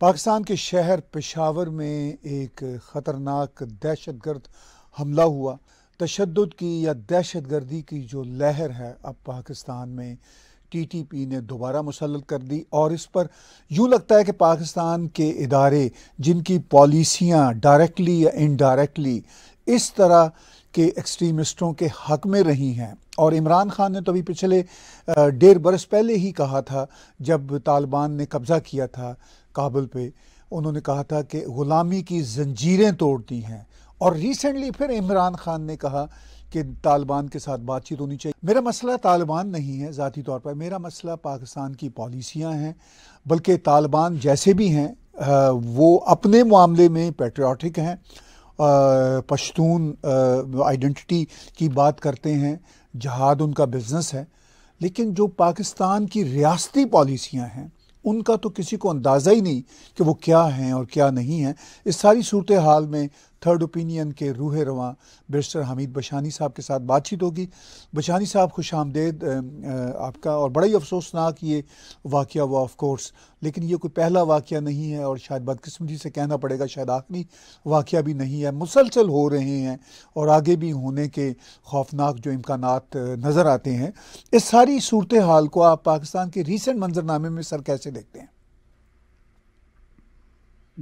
पाकिस्तान के शहर पेशावर में एक ख़तरनाक दहशत गर्द हमला हुआ तशद की या दहशत गर्दी की जो लहर है अब पाकिस्तान में टी टी पी ने दोबारा मुसलत कर दी और इस पर यूँ लगता है कि पाकिस्तान के इदारे जिनकी पॉलिसियाँ डायरेक्टली या इनडायरेक्टली इस तरह के एक्सट्रीमिस्टों के हक में रही हैं और इमरान खान ने तो अभी पिछले डेढ़ बरस पहले ही कहा था जब तालिबान ने कब्ज़ा किया था काबुल पे उन्होंने कहा था कि ग़ुलामी की जंजीरें तोड़ दी हैं और रिसेंटली फिर इमरान खान ने कहा कि तालिबान के साथ बातचीत होनी चाहिए मेरा मसला तालिबान नहीं है ज़ाती तौर पर मेरा मसला पाकिस्तान की पॉलिसियाँ हैं बल्कि तालिबान जैसे भी हैं वो अपने मामले में पेट्रियाटिक हैं पश्तून आइडेंटिटी की बात करते हैं जहाद उनका बिजनेस है लेकिन जो पाकिस्तान की रियासती पॉलिसियाँ हैं उनका तो किसी को अंदाज़ा ही नहीं कि वो क्या हैं और क्या नहीं हैं इस सारी सूरत हाल में थर्ड ओपिनियन के रूह रवान बैरिस्टर हमीद बशानी साहब के साथ बातचीत होगी बशानी साहब खुश आमदेद आपका और बड़ा ही अफसोसनाक ये वाक़ हुआ ऑफ कोर्स लेकिन ये कोई पहला वाक़ नहीं है और शायद बदकस्मती से कहना पड़ेगा शायद आखिरी वाक़ भी नहीं है मुसलसल हो रहे हैं और आगे भी होने के खौफनाक जो इम्कान नज़र आते हैं इस सारी सूरत हाल को आप पाकिस्तान के रिसेंट मंजरनामे में सर कैसे देखते हैं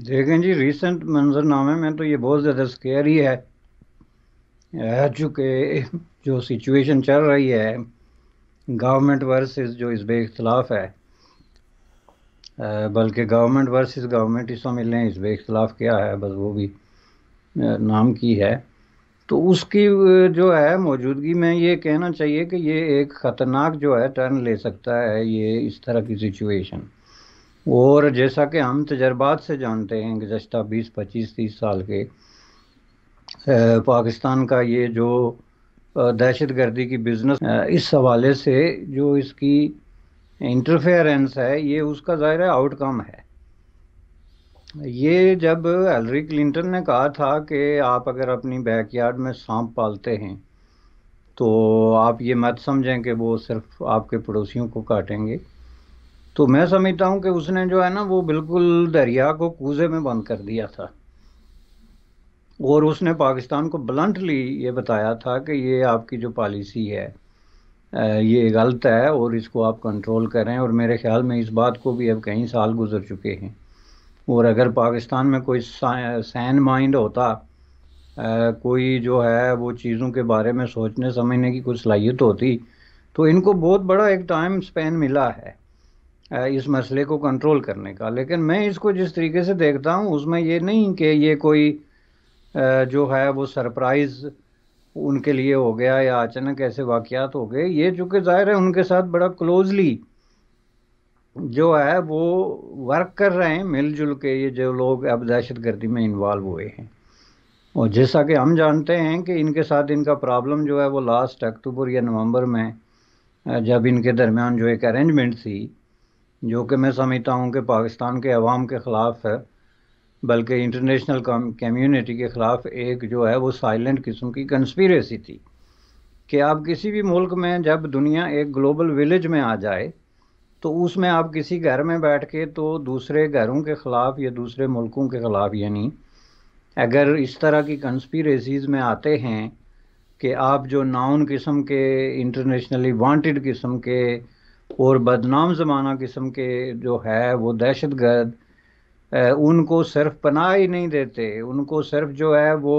देखें जी रिसेंट मंजरनामे में तो ये बहुत ज़्यादा स्केयर ही है चूँकि जो सिचुएशन चल रही है गवर्नमेंट वर्सेस जो इस बेख्तलाफ है बल्कि गवर्नमेंट वर्सेस गवर्नमेंट इसमें मिल रहे हैं इस बेख्तलाफ क्या है बस वो भी नाम की है तो उसकी जो है मौजूदगी में ये कहना चाहिए कि ये एक ख़तरनाक जो है टर्न ले सकता है ये इस तरह की सिचुएशन और जैसा कि हम तजर्बात से जानते हैं गुजशत बीस पच्चीस तीस साल के पाकिस्तान का ये जो दहशत गर्दी की बिजनेस इस हवाले से जो इसकी इंटरफेरेंस है ये उसका ज़ाहिर आउटकम है ये जब एलरी क्लिंटन ने कहा था कि आप अगर अपनी बैकयार्ड में सांप पालते हैं तो आप ये मत समझें कि वो सिर्फ आपके पड़ोसियों को काटेंगे तो मैं समझता हूँ कि उसने जो है ना वो बिल्कुल दरिया को कूजे में बंद कर दिया था और उसने पाकिस्तान को ब्लंटली ये बताया था कि ये आपकी जो पॉलिसी है ये गलत है और इसको आप कंट्रोल करें और मेरे ख्याल में इस बात को भी अब कई साल गुजर चुके हैं और अगर पाकिस्तान में कोई सैन माइंड होता कोई जो है वो चीज़ों के बारे में सोचने समझने की कुछ सलाहियत होती तो इनको बहुत बड़ा एक टाइम स्पेन मिला है इस मसले को कंट्रोल करने का लेकिन मैं इसको जिस तरीके से देखता हूँ उसमें ये नहीं कि ये कोई जो है वो सरप्राइज़ उनके लिए हो गया या अचानक ऐसे वाक़ात हो गए ये चूँकि ज़ाहिर है उनके साथ बड़ा क्लोजली जो है वो वर्क कर रहे हैं मिलजुल के ये जो लोग अब दहशत गर्दी में इन्वॉल्व हुए हैं और जैसा कि हम जानते हैं कि इनके साथ इनका प्रॉब्लम जो है वो लास्ट अक्टूबर या नवंबर में जब इनके दरमियान जो एक अरेंजमेंट थी जो कि मैं समझता हूँ कि पाकिस्तान के अवाम के ख़िलाफ़ है बल्कि इंटरनेशनल कम्युनिटी के ख़िलाफ़ एक जो है वो साइलेंट किस्म की कंस्पिरेसी थी कि आप किसी भी मुल्क में जब दुनिया एक ग्लोबल विलेज में आ जाए तो उसमें आप किसी घर में बैठ के तो दूसरे घरों के ख़िलाफ़ या दूसरे मुल्कों के ख़िलाफ़ यानी अगर इस तरह की कंस्पिरेसीज़ में आते हैं कि आप जो नाउन किस्म के इंटरनेशनली वांटेड किस्म के और बदनाम ज़माना किस्म के जो है वो दहशत गर्द उनको सिर्फ पनाह ही नहीं देते उनको सिर्फ जो है वो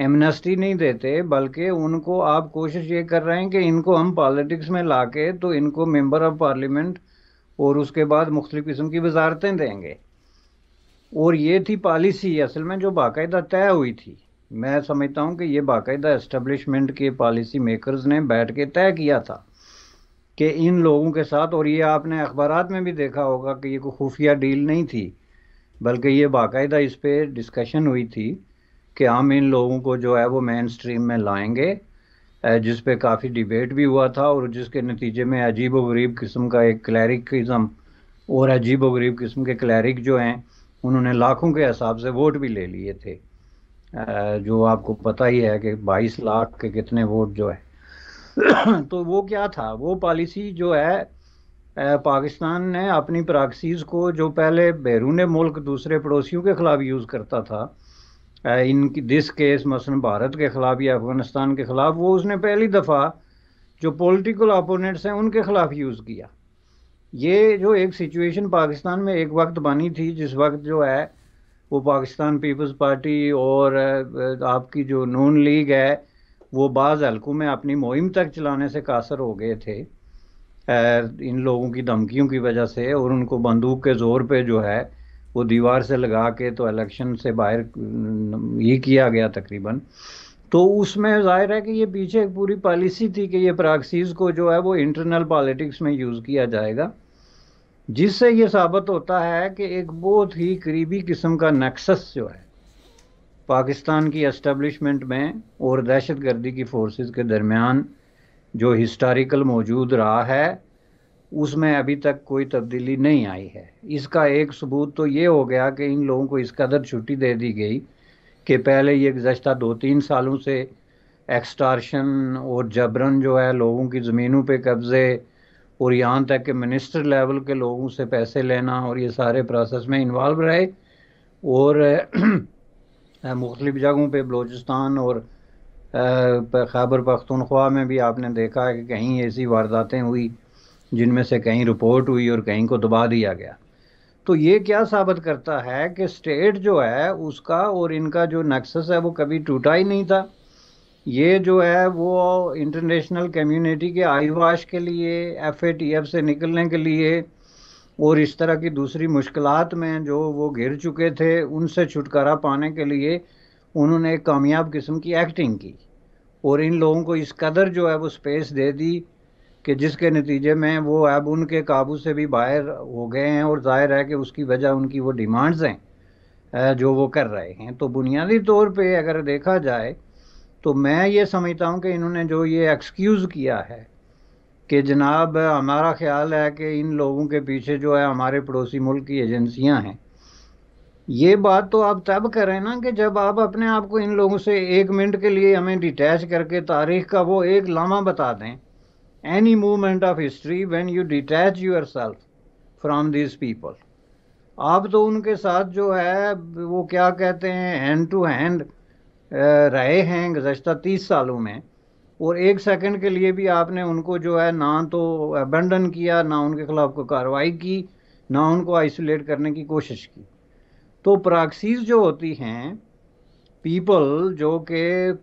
एमनेस्टी नहीं देते बल्कि उनको आप कोशिश ये कर रहे हैं कि इनको हम पॉलिटिक्स में ला के तो इनको मेंबर ऑफ पार्लियामेंट और उसके बाद मुख्तलिफ़ किस्म की वजारतें देंगे और ये थी पॉलिसी असल में जो बाकायदा तय हुई थी मैं समझता हूँ कि ये बाकायदा इस्टबलिशमेंट के पॉलिसी मेकर्स ने बैठ के तय किया था कि इन लोगों के साथ और ये आपने अखबार में भी देखा होगा कि ये कोई खुफिया डील नहीं थी बल्कि ये बाकायदा इस पर डिस्कशन हुई थी कि हम इन लोगों को जो है वो मेन स्ट्रीम में लाएंगे जिस पे काफ़ी डिबेट भी हुआ था और जिसके नतीजे में अजीब व गरीब किस्म का एक क्लैरिकज़म और अजीब व गरीब किस्म के क्लैरिक जो हैं उन्होंने लाखों के हिसाब से वोट भी ले लिए थे जो आपको पता ही है कि बाईस लाख के कितने वोट जो है तो वो क्या था वो पॉलिसी जो है पाकिस्तान ने अपनी प्राक्सीज को जो पहले बैरून मुल्क दूसरे पड़ोसियों के ख़िलाफ़ यूज़ करता था इन दिस केस मसलन भारत के ख़िलाफ़ या अफ़गानिस्तान के ख़िलाफ़ वो उसने पहली दफ़ा जो पॉलिटिकल अपोनेंट्स हैं उनके ख़िलाफ़ यूज़ किया ये जो एक सिचुएशन पाकिस्तान में एक वक्त बनी थी जिस वक्त जो है वो पाकिस्तान पीपल्स पार्टी और आपकी जो नून लीग है वो बाज़ हल्कों में अपनी मुहिम तक चलाने से कासर हो गए थे इन लोगों की धमकियों की वजह से और उनको बंदूक के ज़ोर पे जो है वो दीवार से लगा के तो इलेक्शन से बाहर ये किया गया तकरीबन तो उसमें जाहिर है कि ये पीछे एक पूरी पॉलिसी थी कि ये प्राक्सीज को जो है वो इंटरनल पॉलिटिक्स में यूज़ किया जाएगा जिससे ये साबित होता है कि एक बहुत ही करीबी किस्म का नक्सस जो है पाकिस्तान की एस्टेब्लिशमेंट में और दहशत गर्दी की फोर्सेस के दरमियान जो हिस्टारिकल मौजूद रहा है उसमें अभी तक कोई तब्दीली नहीं आई है इसका एक सबूत तो ये हो गया कि इन लोगों को इस कदर छुट्टी दे दी गई कि पहले ये गुजशत दो तीन सालों से एक्सटारशन और जबरन जो है लोगों की ज़मीनों पे कब्ज़े और यहाँ तक कि मिनिस्टर लेवल के लोगों से पैसे लेना और ये सारे प्रोसेस में इन्वॉल्व रहे और मुख्तलिफ जगहों पर बलूचिस्तान और खैबर पख्तनख्वा में भी आपने देखा है कि कहीं ऐसी वारदातें हुई जिनमें से कहीं रिपोर्ट हुई और कहीं को दबा दिया गया तो ये क्या साबित करता है कि स्टेट जो है उसका और इनका जो नक्सस है वो कभी टूटा ही नहीं था ये जो है वो इंटरनेशनल कम्युनिटी के आईवाश के लिए एफ ए टी एफ से निकलने के लिए और इस तरह की दूसरी मुश्किलात में जो वो घिर चुके थे उनसे छुटकारा पाने के लिए उन्होंने एक कामयाब किस्म की एक्टिंग की और इन लोगों को इस कदर जो है वो स्पेस दे दी कि जिसके नतीजे में वो अब उनके काबू से भी बाहर हो गए हैं और जाहिर है कि उसकी वजह उनकी वो डिमांड्स हैं जो वो कर रहे हैं तो बुनियादी तौर पे अगर देखा जाए तो मैं ये समझता हूँ कि इन्होंने जो ये एक्सक्यूज़ किया है कि जनाब हमारा ख्याल है कि इन लोगों के पीछे जो है हमारे पड़ोसी मुल्क की एजेंसियां हैं ये बात तो आप तब करें ना कि जब आप अपने आप को इन लोगों से एक मिनट के लिए हमें डिटैच करके तारीख का वो एक लामा बता दें any movement of history when you detach yourself from this people आप तो उनके साथ जो है वो क्या कहते हैं हैंड टू हैंड रहे हैं गुजशत तीस सालों में और एक सेकंड के लिए भी आपने उनको जो है ना तो अबेंडन किया ना उनके खिलाफ कोई कार्रवाई की ना उनको आइसोलेट करने की कोशिश की तो प्राक्सीज जो होती हैं पीपल जो कि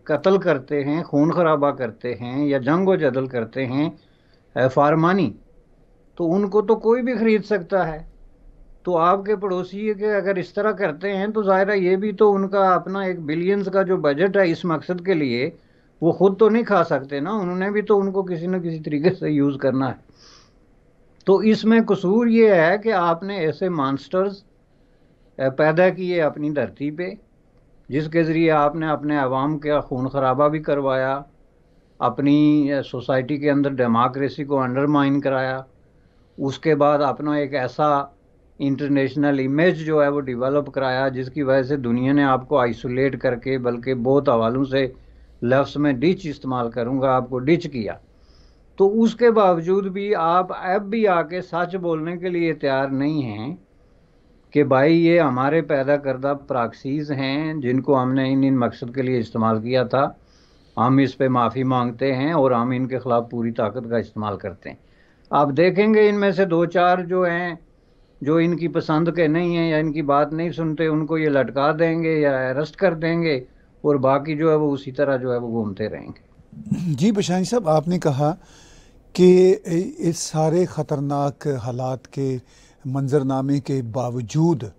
कत्ल करते हैं खून खराबा करते हैं या जंग व जदल करते हैं फारमानी तो उनको तो कोई भी ख़रीद सकता है तो आपके पड़ोसी के अगर इस तरह करते हैं तो ज़ाहिर है ये भी तो उनका अपना एक बिलियंस का जो बजट है इस मकसद के लिए वो खुद तो नहीं खा सकते ना उन्होंने भी तो उनको किसी न किसी तरीके से यूज़ करना है तो इसमें कसूर ये है कि आपने ऐसे मानस्टर्स पैदा किए अपनी धरती पे जिसके ज़रिए आपने अपने आवाम का खून खराबा भी करवाया अपनी सोसाइटी के अंदर डेमोक्रेसी को अंडरमाइन कराया उसके बाद अपना एक ऐसा इंटरनेशनल इमेज जो है वो डेवलप कराया जिसकी वजह से दुनिया ने आपको आइसोलेट करके बल्कि बहुत हवालों से लफ्स में डिच इस्तेमाल करूँगा आपको डिच किया तो उसके बावजूद भी आप अब भी आके सच बोलने के लिए तैयार नहीं हैं कि भाई ये हमारे पैदा करदा प्राक्सीज हैं जिनको हमने इन इन मकसद के लिए इस्तेमाल किया था हम इस पे माफ़ी मांगते हैं और हम इनके ख़िलाफ़ पूरी ताकत का इस्तेमाल करते हैं आप देखेंगे इनमें से दो चार जो हैं जो इनकी पसंद के नहीं हैं या इनकी बात नहीं सुनते उनको ये लटका देंगे या अरेस्ट कर देंगे और बाकी जो है वो उसी तरह जो है वो घूमते रहेंगे जी बशानी साहब आपने कहा कि इस सारे ख़तरनाक हालात के मंजरनामे के बावजूद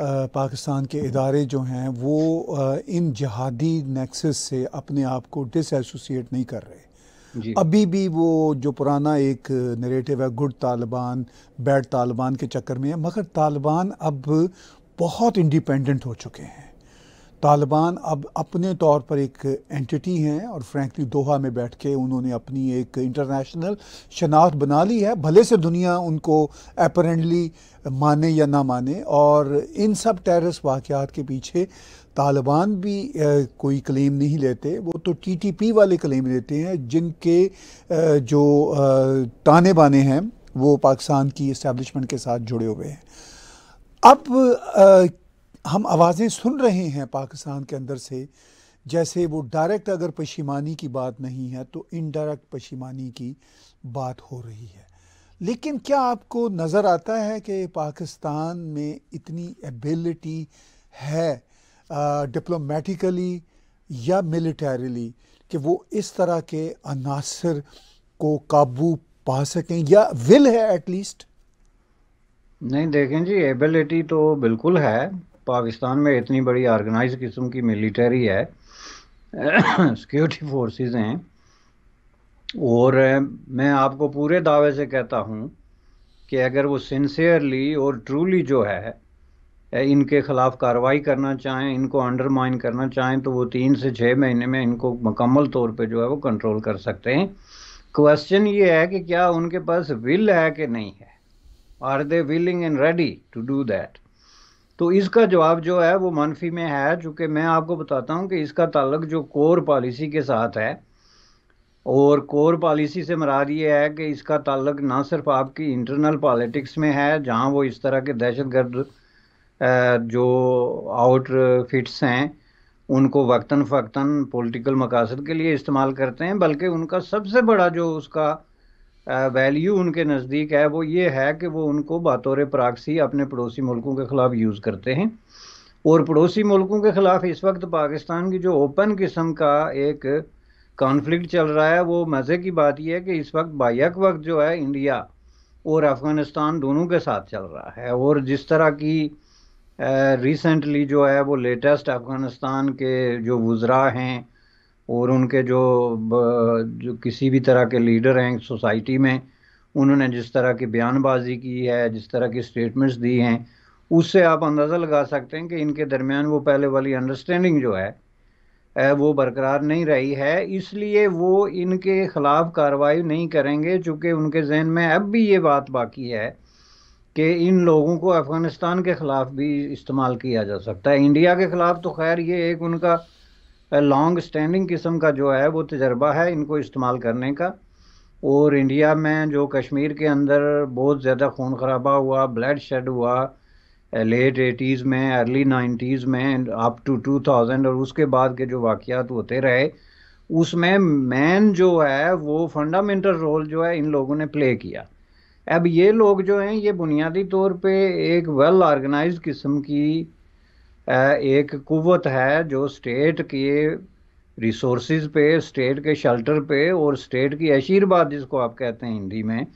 पाकिस्तान के इदारे जो हैं वो इन जहादी नेक्सस से अपने आप को डिसोसिएट नहीं कर रहे अभी भी वो जो पुराना एक नरेटिव है गुड तालिबान बैड तालिबान के चक्कर में है मगर तालिबान अब बहुत इंडिपेंडेंट हो चुके हैं तालिबान अब अपने तौर पर एक एंटिटी हैं और फ्रैंकली दोहा में बैठ के उन्होंने अपनी एक इंटरनेशनल शनाख्त बना ली है भले से दुनिया उनको अपरेंटली माने या ना माने और इन सब टेररिस्ट वाक़ात के पीछे तालिबान भी कोई क्लेम नहीं लेते वो तो टीटीपी वाले क्लेम लेते हैं जिनके जो ताने बाने हैं वो पाकिस्तान की इस्टेब्लिशमेंट के साथ जुड़े हुए हैं अब हम आवाज़ें सुन रहे हैं पाकिस्तान के अंदर से जैसे वो डायरेक्ट अगर पशीमानी की बात नहीं है तो इनडायरेक्ट पशीमानी की बात हो रही है लेकिन क्या आपको नज़र आता है कि पाकिस्तान में इतनी एबिलिटी है डिप्लोमेटिकली या मिलिटरीली कि वो इस तरह के अनासर को काबू पा सकें या विल है एटलीस्ट नहीं देखें जी एबिलिटी तो बिल्कुल है पाकिस्तान में इतनी बड़ी ऑर्गेनाइज किस्म की मिलिटरी है सिक्योरिटी फोर्सेस हैं और मैं आपको पूरे दावे से कहता हूँ कि अगर वो सिंसियरली और ट्रूली जो है इनके ख़िलाफ़ कार्रवाई करना चाहें इनको अंडरमाइन करना चाहें तो वो तीन से छः महीने में इनको मुकम्मल तौर पे जो है वो कंट्रोल कर सकते हैं क्वेश्चन ये है कि क्या उनके पास विल है कि नहीं है are they willing and ready to do that तो इसका जवाब जो है वो मनफी में है चूँकि मैं आपको बताता हूँ कि इसका ताल्लुक जो कोर पॉलिसी के साथ है और कोर पॉलिसी से मराद ये है कि इसका ताल्लुक ना सिर्फ आपकी इंटरनल पॉलिटिक्स में है जहाँ वो इस तरह के दहशत गर्द जो फिट्स हैं उनको वक्ता फ़क्ता पॉलिटिकल मकासद के लिए इस्तेमाल करते हैं बल्कि उनका सबसे बड़ा जो उसका वैल्यू उनके नज़दीक है वो ये है कि वो उनको बतौर प्राक्सी अपने पड़ोसी मुल्कों के ख़िलाफ़ यूज़ करते हैं और पड़ोसी मुल्कों के ख़िलाफ़ इस वक्त पाकिस्तान की जो ओपन किस्म का एक कॉन्फ्लिक्ट चल रहा है वो मज़े की बात यह है कि इस वक्त बायक वक्त जो है इंडिया और अफ़गानिस्तान दोनों के साथ चल रहा है और जिस तरह की रिसेंटली जो है वो लेटेस्ट अफ़गानिस्तान के जो वज़रा हैं और उनके जो जो किसी भी तरह के लीडर हैं सोसाइटी में उन्होंने जिस तरह की बयानबाजी की है जिस तरह की स्टेटमेंट्स दी हैं उससे आप अंदाज़ा लगा सकते हैं कि इनके दरमियान वो पहले वाली अंडरस्टैंडिंग जो है वो बरकरार नहीं रही है इसलिए वो इनके ख़िलाफ़ कार्रवाई नहीं करेंगे चूँकि उनके जहन में अब भी ये बात बाकी है कि इन लोगों को अफ़गानिस्तान के ख़िलाफ़ भी इस्तेमाल किया जा सकता है इंडिया के ख़िलाफ़ तो खैर ये एक उनका लॉन्ग स्टैंडिंग किस्म का जो है वो तजर्बा है इनको इस्तेमाल करने का और इंडिया में जो कश्मीर के अंदर बहुत ज़्यादा खून खराबा हुआ ब्लड शेड हुआ लेट एटीज़ में अर्ली नाइन्टीज़ में अप टू टू थाउजेंड और उसके बाद के जो वाक़ात होते रहे उसमें मेन जो है वो फंडामेंटल रोल जो है इन लोगों ने प्ले किया अब ये लोग जो हैं ये बुनियादी तौर पे एक वेल ऑर्गेनाइज किस्म की एक कुवत है जो स्टेट के रिसोर्स पे स्टेट के शेल्टर पे और स्टेट की आशीर्वाद जिसको आप कहते हैं हिंदी में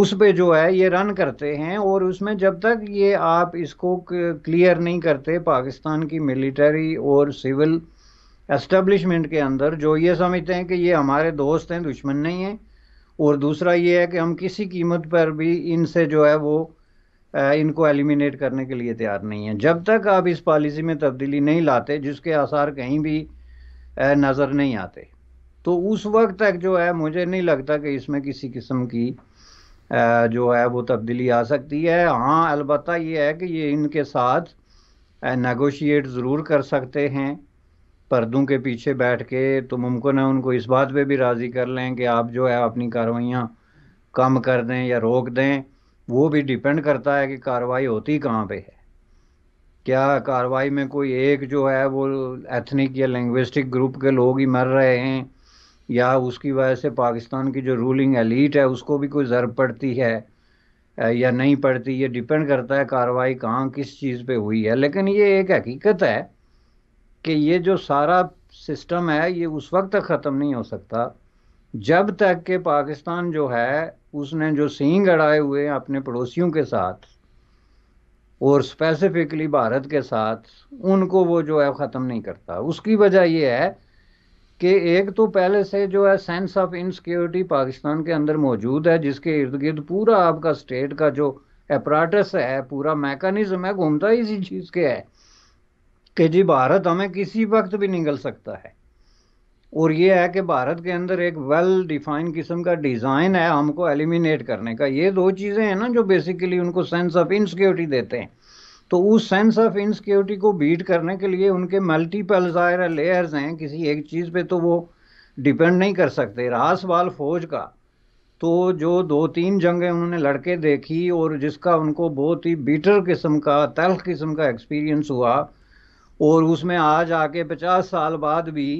उस पे जो है ये रन करते हैं और उसमें जब तक ये आप इसको क्लियर नहीं करते पाकिस्तान की मिलिट्री और सिविल एस्टेब्लिशमेंट के अंदर जो ये समझते हैं कि ये हमारे दोस्त हैं दुश्मन नहीं हैं और दूसरा ये है कि हम किसी कीमत पर भी इनसे जो है वो इनको एलिमिनेट करने के लिए तैयार नहीं है जब तक आप इस पॉलिसी में तब्दीली नहीं लाते जिसके आसार कहीं भी नज़र नहीं आते तो उस वक्त तक जो है मुझे नहीं लगता कि इसमें किसी किस्म की जो है वो तब्दीली आ सकती है हाँ अलबत् ये है कि ये इनके साथ नगोशिएट ज़रूर कर सकते हैं पर्दों के पीछे बैठ के तो मुमकिन है उनको इस बात पे भी राज़ी कर लें कि आप जो है अपनी कार्रवाइयाँ कम कर दें या रोक दें वो भी डिपेंड करता है कि कार्रवाई होती कहाँ पे है क्या कार्रवाई में कोई एक जो है वो एथनिक या लैंग्विस्टिक ग्रुप के लोग ही मर रहे हैं या उसकी वजह से पाकिस्तान की जो रूलिंग एलीट है उसको भी कोई ज़र पड़ती है या नहीं पड़ती ये डिपेंड करता है कार्रवाई कहाँ किस चीज़ पे हुई है लेकिन ये एक हकीकत है कि ये जो सारा सिस्टम है ये उस वक्त तक ख़त्म नहीं हो सकता जब तक कि पाकिस्तान जो है उसने जो सींग अड़ाए हुए अपने पड़ोसियों के साथ और स्पेसिफिकली भारत के साथ उनको वो जो है ख़त्म नहीं करता उसकी वजह ये है कि एक तो पहले से जो है सेंस ऑफ इनसिक्योरिटी पाकिस्तान के अंदर मौजूद है जिसके इर्द गिर्द पूरा आपका स्टेट का जो अपराटस है पूरा मैकानिज्म है घूमता इसी चीज़ के है कि जी भारत हमें किसी वक्त भी निकल सकता है और ये है कि भारत के अंदर एक वेल डिफाइंड किस्म का डिज़ाइन है हमको एलिमिनेट करने का ये दो चीज़ें हैं ना जो बेसिकली उनको सेंस ऑफ इनसिक्योरिटी देते हैं तो उस सेंस ऑफ इनसिक्योरिटी को बीट करने के लिए उनके मल्टीपल ज़ाहिर लेयर्स हैं किसी एक चीज़ पे तो वो डिपेंड नहीं कर सकते रास सवाल फ़ौज का तो जो दो तीन जंगें उन्होंने लड़के देखी और जिसका उनको बहुत ही बीटर किस्म का तल्ख किस्म का एक्सपीरियंस हुआ और उसमें आज आके पचास साल बाद भी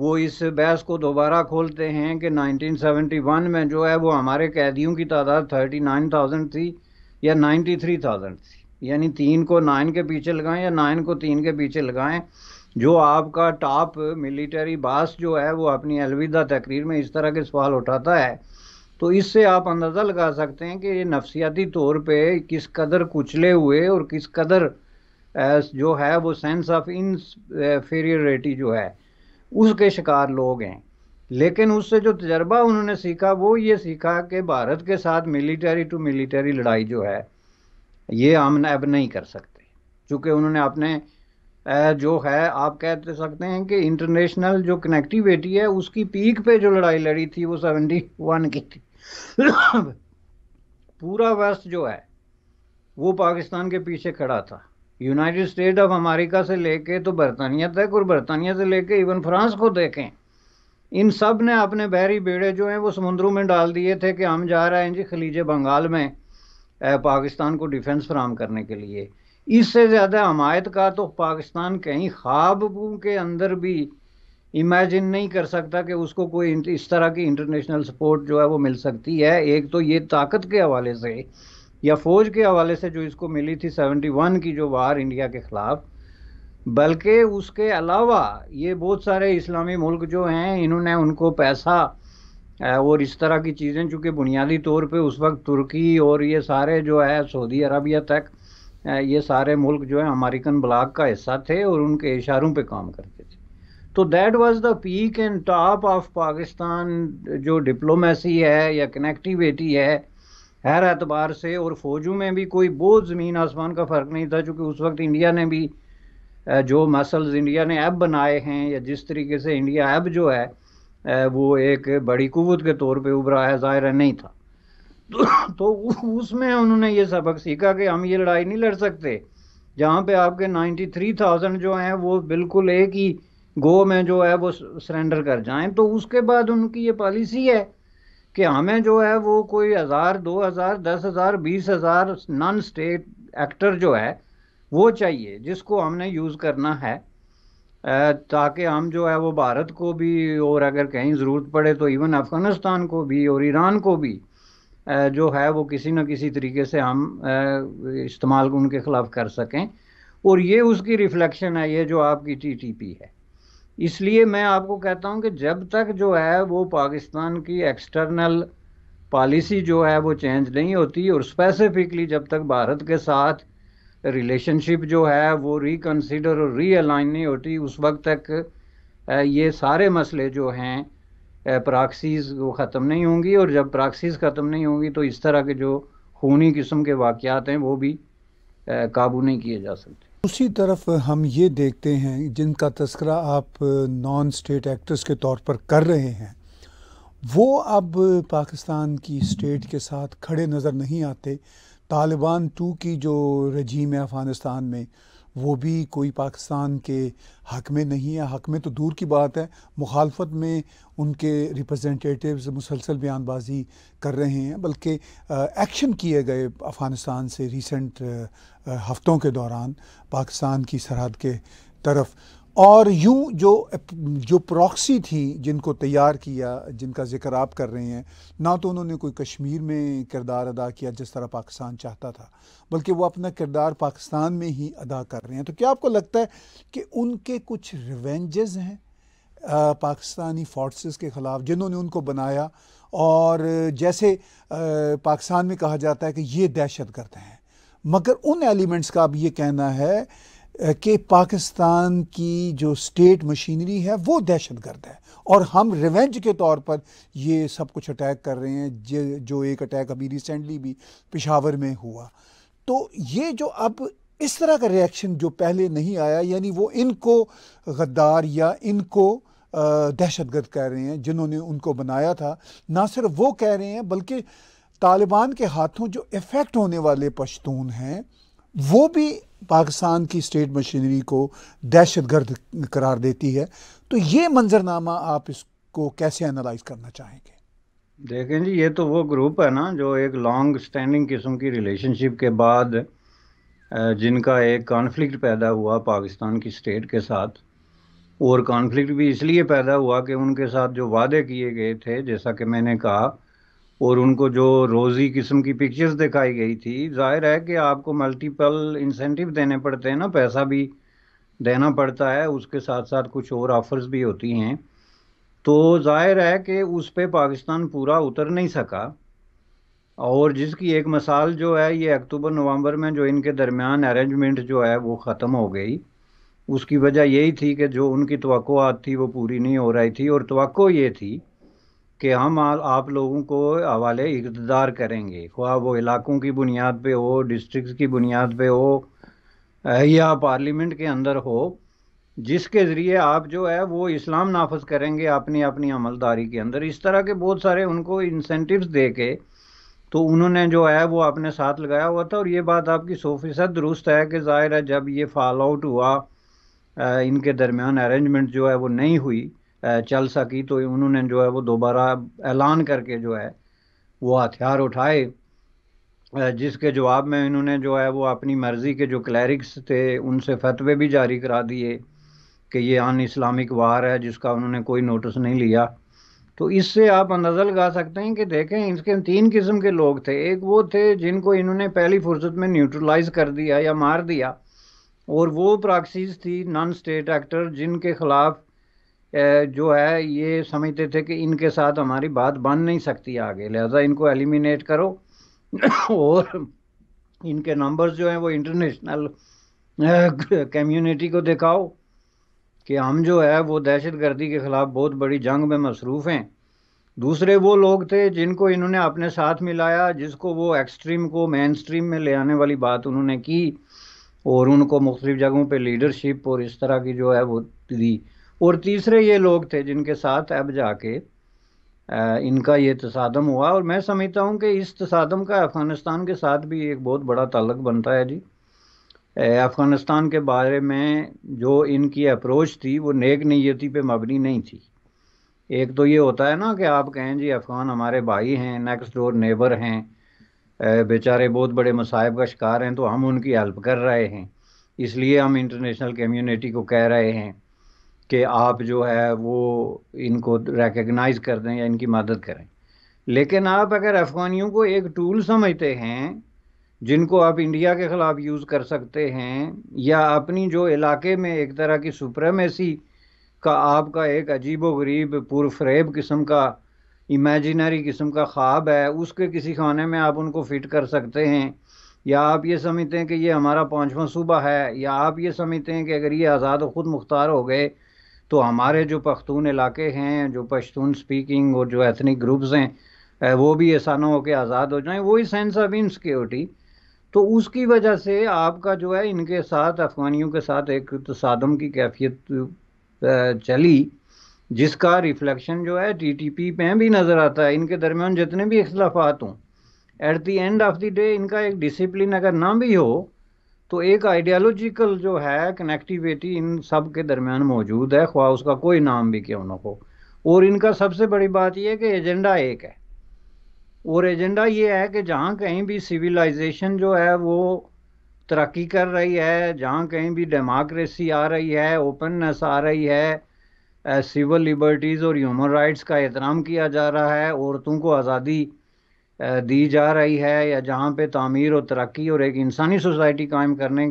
वो इस बहस को दोबारा खोलते हैं कि 1971 में जो है वो हमारे कैदियों की तादाद 39,000 थी या 93,000 थी यानी तीन को नाइन के पीछे लगाएं या नाइन को तीन के पीछे लगाएं जो आपका टॉप मिलिट्री बास जो है वो अपनी अलविदा तकरीर में इस तरह के सवाल उठाता है तो इससे आप अंदाज़ा लगा सकते हैं कि ये नफसियाती तौर पे किस कदर कुचले हुए और किस कदर जो है वो सेंस ऑफ इनफेरियरिटी जो है उसके शिकार लोग हैं लेकिन उससे जो तजर्बा उन्होंने सीखा वो ये सीखा कि भारत के साथ मिलिटरी टू मिलिटरी लड़ाई जो है ये हम अब नहीं कर सकते चूँकि उन्होंने अपने जो है आप कह तो सकते हैं कि इंटरनेशनल जो कनेक्टिविटी है उसकी पीक पे जो लड़ाई लड़ी थी वो सेवेंटी वन की थी पूरा वेस्ट जो है वो पाकिस्तान के पीछे खड़ा था यूनाइटेड स्टेट ऑफ अमेरिका से लेके तो बरतानिया तक और बरतानिया से लेके इवन फ्रांस को देखें इन सब ने अपने बहरी बेड़े जो हैं वो समुद्रों में डाल दिए थे कि हम जा रहे हैं जी खलीज बंगाल में पाकिस्तान को डिफेंस फ्राहम करने के लिए इससे ज़्यादा हमायत का तो पाकिस्तान कहीं ख्वाब के अंदर भी इमेजिन नहीं कर सकता कि उसको कोई इस तरह की इंटरनेशनल सपोर्ट जो है वो मिल सकती है एक तो ये ताकत के हवाले से या फौज के हवाले से जो इसको मिली थी 71 की जो वार इंडिया के खिलाफ बल्कि उसके अलावा ये बहुत सारे इस्लामी मुल्क जो हैं इन्होंने उनको पैसा और इस तरह की चीज़ें चूँकि बुनियादी तौर पे उस वक्त तुर्की और ये सारे जो है सऊदी अरबिया तक ये सारे मुल्क जो है अमेरिकन ब्लाक का हिस्सा थे और उनके इशारों पे काम करते थे तो that was the peak and top of Pakistan जो डिप्लोमेसी है या कनेक्टिविटी है हर एतबार से और फौजों में भी कोई बहुत ज़मीन आसमान का फ़र्क नहीं था चूँकि उस वक्त इंडिया ने भी जो मसल्स इंडिया ने अब बनाए हैं या जिस तरीके से इंडिया अब जो है वो एक बड़ी कुत के तौर पर उभरा है ज़ाहिर नहीं था तो, तो उसमें उन्होंने ये सबक सीखा कि हम ये लड़ाई नहीं लड़ सकते जहाँ पे आपके 93,000 जो हैं वो बिल्कुल एक ही गो में जो है वो सरेंडर कर जाएं तो उसके बाद उनकी ये पॉलिसी है कि हमें जो है वो कोई हज़ार दो हज़ार दस हज़ार बीस हज़ार नॉन स्टेट एक्टर जो है वो चाहिए जिसको हमने यूज़ करना है ताकि हम जो है वो भारत को भी और अगर कहीं ज़रूरत पड़े तो इवन अफ़गानिस्तान को भी और ईरान को भी जो है वो किसी न किसी तरीके से हम इस्तेमाल उनके ख़िलाफ़ कर सकें और ये उसकी रिफ़्लेक्शन है ये जो आपकी टी टी पी है इसलिए मैं आपको कहता हूं कि जब तक जो है वो पाकिस्तान की एक्सटर्नल पॉलिसी जो है वो चेंज नहीं होती और स्पेसिफिकली जब तक भारत के साथ रिलेशनशिप जो है वो रिकनसिडर और रीअलाइन नहीं होती उस वक्त तक ये सारे मसले जो हैं प्राक्सीज वो ख़त्म नहीं होंगी और जब प्राक्सीज ख़त्म नहीं होंगी तो इस तरह के जो खूनी किस्म के वाक़ हैं वो भी काबू नहीं किए जा सकते दूसरी तरफ हम ये देखते हैं जिनका तस्करा आप नॉन स्टेट एक्टर्स के तौर पर कर रहे हैं वो अब पाकिस्तान की स्टेट के साथ खड़े नज़र नहीं आते तालिबान टू की जो रजीम है अफ़गानिस्तान में वो भी कोई पाकिस्तान के हक में नहीं है हक में तो दूर की बात है मुखालफत में उनके रिप्रेजेंटेटिव्स मुसलसल बयानबाजी कर रहे हैं बल्कि एक्शन किए गए अफ़गानिस्तान से रिसेंट हफ़्तों के दौरान पाकिस्तान की सरहद के तरफ और यूं जो जो प्रॉक्सी थी जिनको तैयार किया जिनका जिक्र आप कर रहे हैं ना तो उन्होंने कोई कश्मीर में किरदार अदा किया जिस तरह पाकिस्तान चाहता था बल्कि वो अपना किरदार पाकिस्तान में ही अदा कर रहे हैं तो क्या आपको लगता है कि उनके कुछ रिवेंजेस हैं पाकिस्तानी फोर्सेस के ख़िलाफ़ जिन्होंने उनको बनाया और जैसे पाकिस्तान में कहा जाता है कि ये दहशत गर्द हैं मगर उन एलिमेंट्स का अब ये कहना है कि पाकिस्तान की जो स्टेट मशीनरी है वो दहशत गर्द है और हम रिवेंज के तौर पर ये सब कुछ अटैक कर रहे हैं जो एक अटैक अभी रिसेंटली भी पिशावर में हुआ तो ये जो अब इस तरह का रिएक्शन जो पहले नहीं आया यानी वो इनको गद्दार या इनको दहशत गर्द कह रहे हैं जिन्होंने उनको बनाया था ना सिर्फ वो कह रहे हैं बल्कि तालिबान के हाथों जो इफ़ेक्ट होने वाले पश्तून हैं वो भी पाकिस्तान की स्टेट मशीनरी को दहशत गर्द करार देती है तो ये मंजरनामा आप इसको कैसे एनालाइज करना चाहेंगे देखें जी ये तो वो ग्रुप है ना जो एक लॉन्ग स्टैंडिंग किस्म की रिलेशनशिप के बाद जिनका एक कॉन्फ्लिक्ट पैदा हुआ पाकिस्तान की स्टेट के साथ और कॉन्फ्लिक्ट भी इसलिए पैदा हुआ कि उनके साथ जो वादे किए गए थे जैसा कि मैंने कहा और उनको जो रोजी किस्म की पिक्चर्स दिखाई गई थी जाहिर है कि आपको मल्टीपल इंसेंटिव देने पड़ते हैं ना पैसा भी देना पड़ता है उसके साथ साथ कुछ और ऑफर्स भी होती हैं तो जाहिर है कि उस पर पाकिस्तान पूरा उतर नहीं सका और जिसकी एक मिसाल जो है ये अक्टूबर नवंबर में जो इनके दरमियान अरेंजमेंट जो है वो ख़त्म हो गई उसकी वजह यही थी कि जो उनकी तो थी वो पूरी नहीं हो रही थी और तो ये थी कि हम आ, आप लोगों को हवाले इकतदार करेंगे ख्वा वो इलाकों की बुनियाद पे हो डिस्ट्रिक्ट की बुनियाद पे हो या पार्लियामेंट के अंदर हो जिसके ज़रिए आप जो है वो इस्लाम नाफज करेंगे अपनी अपनी अमलदारी के अंदर इस तरह के बहुत सारे उनको इंसेंटिव्स दे के तो उन्होंने जो है वो अपने साथ लगाया हुआ था और ये बात आपकी सौ फीसद दुरुस्त है कि ज़ाहिर है जब ये फॉल आउट हुआ इनके दरमियान अरेंजमेंट जो है वो नहीं हुई चल सकी तो उन्होंने जो है वो दोबारा ऐलान करके जो है वो हथियार उठाए जिसके जवाब में इन्होंने जो है वो अपनी मर्ज़ी के जो क्लैरिक्स थे उनसे फतवे भी जारी करा दिए कि ये अन इस्लामिक वार है जिसका उन्होंने कोई नोटिस नहीं लिया तो इससे आप अंदाज़ा लगा सकते हैं कि देखें इसके तीन किस्म के लोग थे एक वो थे जिनको इन्होंने पहली फुर्सत में न्यूट्रलाइज कर दिया या मार दिया और वो प्राक्सीज थी नॉन स्टेट एक्टर जिनके ख़िलाफ़ जो है ये समझते थे कि इनके साथ हमारी बात बन नहीं सकती आगे लिहाजा इनको एलिमिनेट करो और इनके नंबर्स जो हैं वो इंटरनेशनल कम्युनिटी को दिखाओ कि हम जो है वो दहशत गर्दी के ख़िलाफ़ बहुत बड़ी जंग में मसरूफ़ हैं दूसरे वो लोग थे जिनको इन्होंने अपने साथ मिलाया जिसको वो एक्सट्रीम को मेन स्ट्रीम में ले आने वाली बात उन्होंने की और उनको मुख्तलिफ़ जगहों पर लीडरशिप और इस तरह की जो है वो दी और तीसरे ये लोग थे जिनके साथ अब जाके इनका ये तसादम हुआ और मैं समझता हूँ कि इस तसादम का अफ़गानिस्तान के साथ भी एक बहुत बड़ा ताल्लक बनता है जी अफ़गानिस्तान के बारे में जो इनकी अप्रोच थी वो नेक नीयती पे मबनी नहीं थी एक तो ये होता है ना कि आप कहें जी अफ़गान हमारे भाई हैं नेक्स्ट डोर नेबर हैं बेचारे बहुत बड़े मसाइब का शिकार हैं तो हम उनकी हेल्प कर रहे हैं इसलिए हम इंटरनेशनल कम्यूनिटी को कह रहे हैं कि आप जो है वो इनको रिकग्नाइज कर दें या इनकी मदद करें लेकिन आप अगर अफगानियों को एक टूल समझते हैं जिनको आप इंडिया के ख़िलाफ़ यूज़ कर सकते हैं या अपनी जो इलाके में एक तरह की सुप्रेमेसी का आपका एक अजीब वरीब गरीब पुरफरेब किस्म का इमेजिनरी किस्म का ख्वाब है उसके किसी खाने में आप उनको फिट कर सकते हैं या आप ये समझते हैं कि ये हमारा पाँचवा सूबा है या आप ये समझते हैं कि अगर ये आज़ाद ख़ुद मुख्तार हो गए तो हमारे जो पख्तून इलाके हैं जो पश्तून स्पीकिंग और जो एथनिक ग्रुप्स हैं वो भी ऐसा होकर के आज़ाद हो जाएं वही सेंस ऑफ इनसिक्योरिटी तो उसकी वजह से आपका जो है इनके साथ अफगानियों के साथ एक तसादम की कैफियत चली जिसका रिफ्लेक्शन जो है टी टी पी में भी नज़र आता है इनके दरमियान जितने भी इख्लाफात हों at the end of the day इनका एक डिसिप्लिन अगर ना भी हो तो एक आइडियालॉजिकल जो है कनेक्टिविटी इन सब के दरमियान मौजूद है ख्वा उसका कोई नाम भी क्यों ना हो और इनका सबसे बड़ी बात यह है कि एजेंडा एक है और एजेंडा ये है कि जहाँ कहीं भी सिविलाइजेशन जो है वो तरक्की कर रही है जहाँ कहीं भी डेमोक्रेसी आ रही है ओपननेस आ रही है सिविल लिबर्टीज़ और ह्यूमन राइट्स का एहतराम किया जा रहा है औरतों को आज़ादी दी जा रही है या जहाँ पे तामीर और तरक्की और एक इंसानी सोसाइटी कायम करने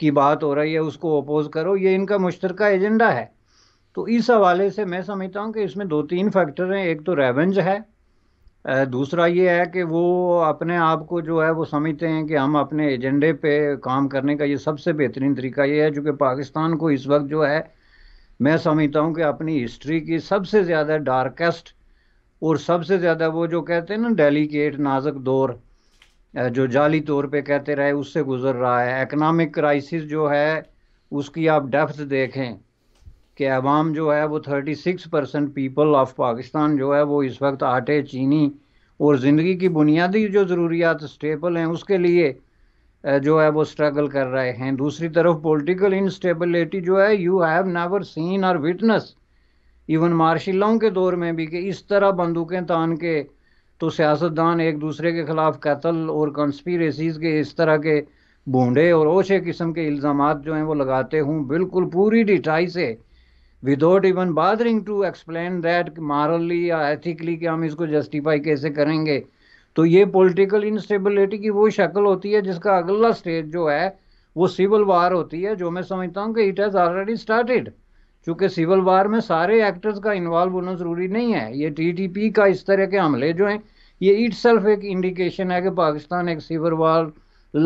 की बात हो रही है उसको अपोज करो ये इनका मुश्तर एजेंडा है तो इस हवाले से मैं समझता हूँ कि इसमें दो तीन फैक्टर हैं एक तो रेवेंज है दूसरा ये है कि वो अपने आप को जो है वो समझते हैं कि हम अपने एजेंडे पे काम करने का ये सबसे बेहतरीन तरीका ये है चूँकि पाकिस्तान को इस वक्त जो है मैं समझता हूँ कि अपनी हिस्ट्री की सबसे ज़्यादा डार्केस्ट और सबसे ज़्यादा वो जो कहते हैं ना डेलीकेट नाजुक दौर जो जाली तौर पे कहते रहे उससे गुजर रहा है इकनॉमिक क्राइसिस जो है उसकी आप डेप्थ देखें कि अवाम जो है वो 36 परसेंट पीपल ऑफ पाकिस्तान जो है वो इस वक्त आटे चीनी और ज़िंदगी की बुनियादी जो ज़रूरियात स्टेबल हैं उसके लिए जो है वो स्ट्रगल कर रहे हैं दूसरी तरफ पॉलिटिकल इनस्टेबिलिटी जो है यू हैव नेवर सीन और विटनेस इवन मार्शल के दौर में भी कि इस तरह बंदूकें तान के तो सियासतदान एक दूसरे के खिलाफ कत्ल और कंस्पीरेसीज के इस तरह के भूडे और ओछे किस्म के इल्ज़ाम जो हैं वो लगाते हूँ बिल्कुल पूरी डिटाई से without even bothering to explain that morally या एथिकली कि हम इसको जस्टिफाई कैसे करेंगे तो ये पॉलिटिकल इंस्टेबिलिटी की वो शक्ल होती है जिसका अगला स्टेज जो है वो सिविल वार होती है जो मैं समझता हूँ कि इट हैज़ ऑलरेडी स्टार्टेड चूंकि सिविल वार में सारे एक्टर्स का इन्वॉल्व होना ज़रूरी नहीं है ये टीटीपी का इस तरह के हमले जो हैं ये इट सेल्फ एक इंडिकेशन है कि पाकिस्तान एक सिविल वार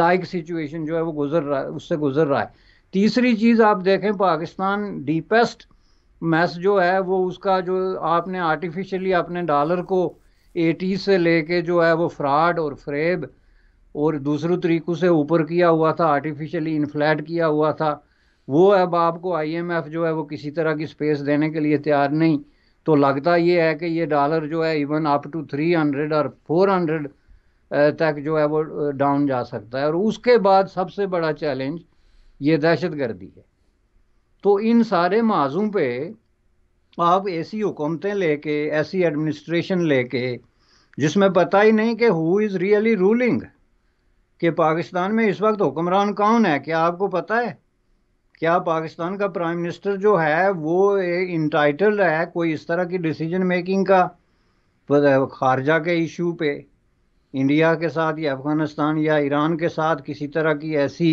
लाइक सिचुएशन जो है वो गुजर रहा है उससे गुजर रहा है तीसरी चीज़ आप देखें पाकिस्तान डीपेस्ट मैस जो है वो उसका जो आपने आर्टिफिशियली अपने डॉलर को ए से लेके जो है वो फ्रॉड और फ्रेब और दूसरों तरीक़ों से ऊपर किया हुआ था आर्टिफिशियली इन्फ्लैट किया हुआ था वो अब आपको आईएमएफ जो है वो किसी तरह की स्पेस देने के लिए तैयार नहीं तो लगता ये है कि ये डॉलर जो है even up to three hundred और फोर हंड्रेड तक जो है वो डाउन जा सकता है और उसके बाद सबसे बड़ा चैलेंज ये दहशत गर्दी है तो इन सारे माजों पे आप ऐसी हुकूमतें लेके ऐसी एडमिनिस्ट्रेशन लेके जिसमें पता ही नहीं कि हु इज़ रियली रूलिंग कि पाकिस्तान में इस वक्त हुक्मरान कौन है क्या आपको पता है क्या पाकिस्तान का प्राइम मिनिस्टर जो है वो इंटाइटल है कोई इस तरह की डिसीजन मेकिंग का खारजा के इशू पे इंडिया के साथ या अफ़गानिस्तान या ईरान के साथ किसी तरह की ऐसी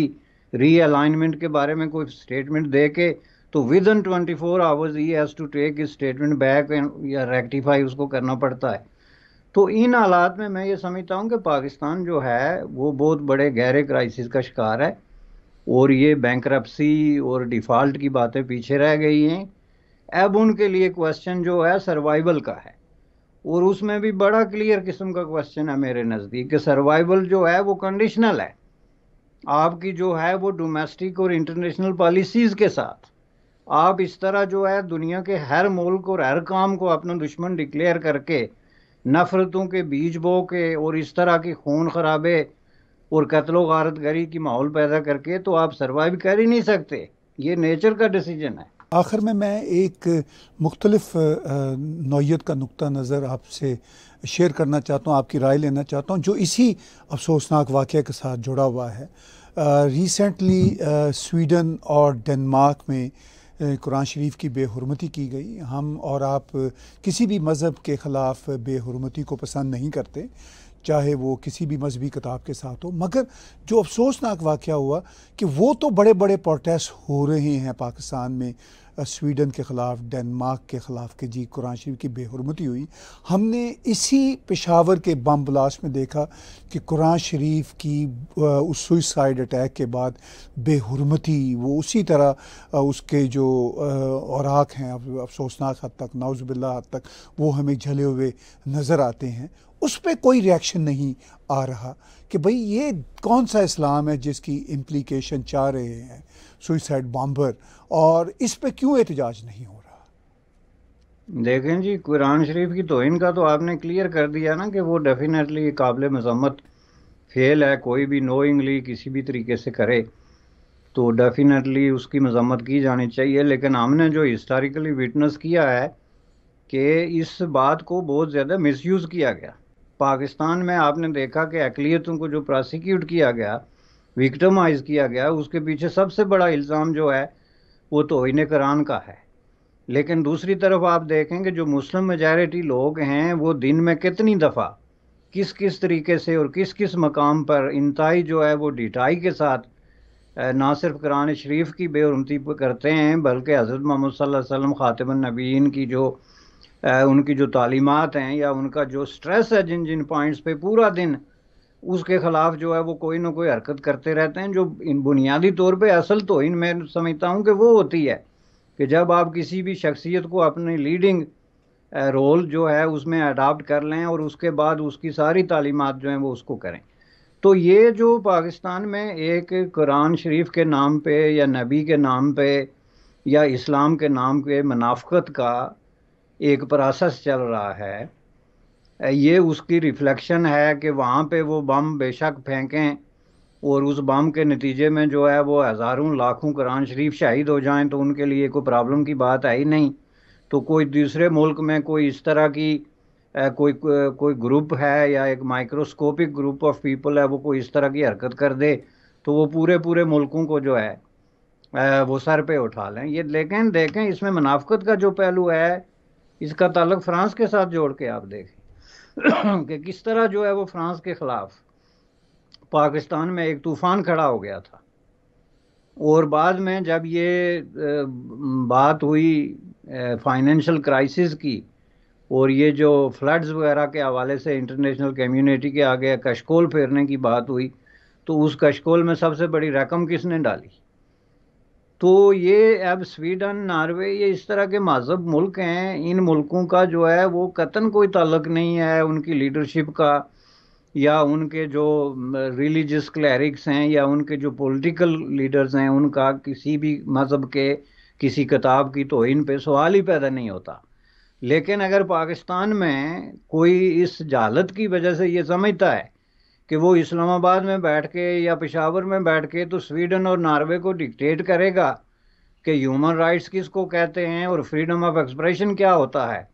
रीअलाइनमेंट के बारे में कोई स्टेटमेंट दे के तो within twenty four hours ही हैज़ टू टेक इस स्टेटमेंट बैक या रेक्टिफाई उसको करना पड़ता है तो इन हालात में मैं ये समझता हूँ कि पाकिस्तान जो है वो बहुत बड़े गहरे क्राइसिस का शिकार है और ये बैंक्रप्सी और डिफ़ॉल्ट की बातें पीछे रह गई हैं अब उनके लिए क्वेश्चन जो है सर्वाइवल का है और उसमें भी बड़ा क्लियर किस्म का क्वेश्चन है मेरे नज़दीक कि सर्वाइवल जो है वो कंडीशनल है आपकी जो है वो डोमेस्टिक और इंटरनेशनल पॉलिसीज़ के साथ आप इस तरह जो है दुनिया के हर मुल्क और हर काम को अपना दुश्मन डिक्लेयर करके नफ़रतों के बीज बो के और इस तरह की खून खराबे और कत्लो गारत गरी की माहौल पैदा करके तो आप सर्वाइव कर ही नहीं सकते ये नेचर का डिसीजन है आखिर में मैं एक मुख्तलफ नौत का नुक़ नज़र आपसे शेयर करना चाहता हूँ आपकी राय लेना चाहता हूँ जो इसी अफसोसनाक वाक़े के साथ जुड़ा हुआ है रिसेंटली स्वीडन और डेनमार्क में कुरान शरीफ की बेहरमती की गई हम और आप किसी भी मज़हब के ख़िलाफ़ बेहरमती को पसंद नहीं करते चाहे वो किसी भी मजहबी किताब के साथ हो मगर जो अफसोसनाक वाक़ हुआ कि वो तो बड़े बड़े प्रोटेस्ट हो रहे हैं पाकिस्तान में स्वीडन के ख़िलाफ़ डेनमार्क के ख़िलाफ़ के जी कुरान शरीफ की बेहरमती हुई हमने इसी पेशावर के बम ब्लास्ट में देखा कि कुरान शरीफ की उस सुइसाइड अटैक के बाद बेहरमती वो उसी तरह उसके जो औराक हैं अफसोसनाक हद तक नाउजबिल्ला हद तक वो हमें झले हुए नज़र आते हैं उस पर कोई रिएक्शन नहीं आ रहा कि भाई ये कौन सा इस्लाम है जिसकी इम्प्लीकेशन चाह रहे हैं सुइसाइड बॉम्बर और इस पर क्यों एहतजाज नहीं हो रहा देखें जी कुरान शरीफ की तोहन का तो आपने क्लियर कर दिया ना कि वो डेफिनेटली काबिल मजम्मत फेल है कोई भी नोइंगली किसी भी तरीके से करे तो डेफिनेटली उसकी मजम्मत की जानी चाहिए लेकिन हमने जो हिस्टोरिकली विटनेस किया है कि इस बात को बहुत ज़्यादा मिसयूज़ किया गया पाकिस्तान में आपने देखा कि अकलीतों को जो प्रोसिक्यूट किया गया विक्टमाइज किया गया उसके पीछे सबसे बड़ा इल्ज़ाम जो है वो तोहन करान का है लेकिन दूसरी तरफ आप देखेंगे जो मुस्लिम मेजॉरिटी लोग हैं वो दिन में कितनी दफ़ा किस किस तरीके से और किस किस मकाम पर इंतई जो है वो डिटाई के साथ ना सिर्फ कुरान शरीफ की बेरमती करते हैं बल्कि हज़रत महमद सल्लम ख़ातम की जो उनकी जो तालीमत हैं या उनका जो स्ट्रेस है जिन जिन पॉइंट्स पे पूरा दिन उसके ख़िलाफ़ जो है वो कोई ना कोई हरकत करते रहते हैं जो इन बुनियादी तौर पे असल तो इन मैं समझता हूँ कि वो होती है कि जब आप किसी भी शख्सियत को अपने लीडिंग रोल जो है उसमें अडाप्ट कर लें और उसके बाद उसकी सारी तालीमत जो हैं वो उसको करें तो ये जो पाकिस्तान में एक कुरान शरीफ के नाम पे या नबी के नाम पे या इस्लाम के नाम पे मुनाफ्त का एक प्रोसेस चल रहा है ये उसकी रिफ्लेक्शन है कि वहाँ पे वो बम बेशक फेंकें और उस बम के नतीजे में जो है वो हज़ारों लाखों कुरान शरीफ शहीद हो जाएं तो उनके लिए कोई प्रॉब्लम की बात है ही नहीं तो कोई दूसरे मुल्क में कोई इस तरह की कोई कोई ग्रुप है या एक माइक्रोस्कोपिक ग्रुप ऑफ पीपल है वो कोई इस तरह की हरकत कर दे तो वो पूरे पूरे मुल्कों को जो है वो सर पे उठा लें ये लेकिन देखें इसमें मुनाफ्त का जो पहलू है इसका ताल्लुक फ्रांस के साथ जोड़ के आप देखें कि किस तरह जो है वो फ्रांस के ख़िलाफ़ पाकिस्तान में एक तूफ़ान खड़ा हो गया था और बाद में जब ये बात हुई फाइनेंशियल क्राइसिस की और ये जो फ्लड्स वगैरह के हवाले से इंटरनेशनल कम्युनिटी के आगे कशकोल फेरने की बात हुई तो उस कशकोल में सबसे बड़ी रकम किसने डाली तो ये अब स्वीडन नॉर्वे ये इस तरह के महजब मुल्क हैं इन मुल्कों का जो है वो कतन कोई ताल्लुक नहीं है उनकी लीडरशिप का या उनके जो रिलीजियस क्लैरिक्स हैं या उनके जो पॉलिटिकल लीडर्स हैं उनका किसी भी मज़हब के किसी किताब की तो इन पे सवाल ही पैदा नहीं होता लेकिन अगर पाकिस्तान में कोई इस जालत की वजह से ये समझता है कि वो इस्लामाबाद में बैठ के या पिशावर में बैठ के तो स्वीडन और नॉर्वे को डिक्टेट करेगा कि ह्यूमन राइट्स किसको कहते हैं और फ्रीडम ऑफ एक्सप्रेशन क्या होता है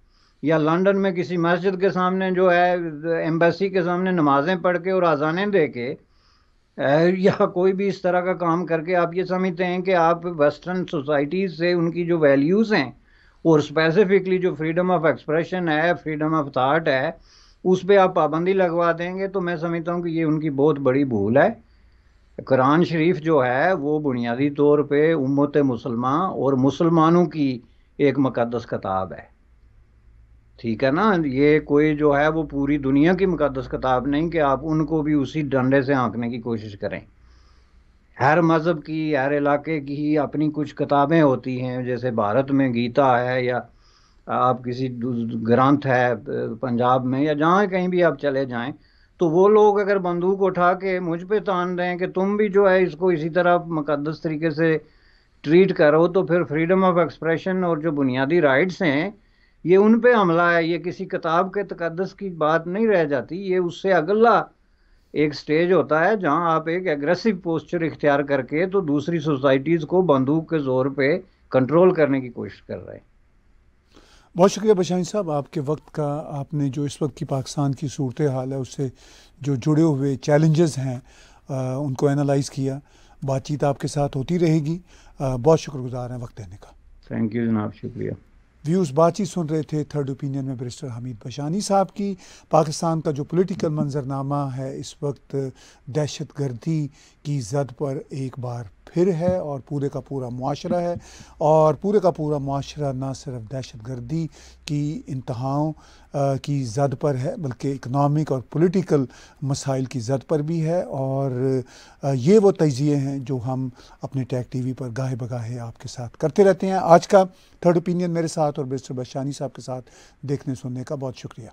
या लंदन में किसी मस्जिद के सामने जो है एम्बेसी के सामने नमाज़ें पढ़ के और आज़ाने दे के या कोई भी इस तरह का काम करके आप ये समझते हैं कि आप वेस्टर्न सोसाइटीज़ से उनकी जो वैल्यूज़ हैं और स्पेसिफिकली जो फ्रीडम ऑफ एक्सप्रेशन है फ्रीडम ऑफ थाट है उस पर आप पाबंदी लगवा देंगे तो मैं समझता हूँ कि ये उनकी बहुत बड़ी भूल है कुरान शरीफ जो है वो बुनियादी तौर पे उम्मत मुसलमान और मुसलमानों की एक मुकदस किताब है ठीक है ना ये कोई जो है वो पूरी दुनिया की मुकदस किताब नहीं कि आप उनको भी उसी डंडे से आंकने की कोशिश करें हर मज़हब की हर इलाके की अपनी कुछ किताबें होती हैं जैसे भारत में गीता है या आप किसी ग्रंथ है पंजाब में या जहाँ कहीं भी आप चले जाएं तो वो लोग अगर बंदूक उठा के मुझ पे तान रहे हैं कि तुम भी जो है इसको इसी तरह मुकदस तरीके से ट्रीट करो तो फिर फ्रीडम ऑफ एक्सप्रेशन और जो बुनियादी राइट्स हैं ये उन पे हमला है ये किसी किताब के तकदस की बात नहीं रह जाती ये उससे अगला एक स्टेज होता है जहाँ आप एक एग्रेसिव पोस्चर इख्तियार करके तो दूसरी सोसाइटीज़ को बंदूक के ज़ोर पे कंट्रोल करने की कोशिश कर रहे हैं बहुत शुक्रिया बशाइन साहब आपके वक्त का आपने जो इस वक्त की पाकिस्तान की सूरत हाल है उससे जो जुड़े हुए चैलेंजेस हैं आ, उनको एनालाइज़ किया बातचीत आपके साथ होती रहेगी बहुत शुक्रगुजार हैं वक्त देने का थैंक यू जनाब शुक्रिया व्यूज़ बातचीत सुन रहे थे थर्ड ओपिनियन में बरिस्टर हमीद बशानी साहब की पाकिस्तान का जो पॉलिटिकल मंजरनामा है इस वक्त दहशत गर्दी की जद पर एक बार फिर है और पूरे का पूरा माशरा है और पूरे का पूरा माशरा ना सिर्फ दहशत गर्दी की इंतहाओं की जद पर है बल्कि इकनॉमिक और पोलिटिकल मसाइल की जद पर भी है और ये वो तजिए हैं जो हम अपने टैग टी वी पर गाहे बगाहे आपके साथ करते रहते हैं आज का थर्ड ओपिनियन मेरे साथ और बिस्टर बशानी साहब के साथ देखने सुनने का बहुत शुक्रिया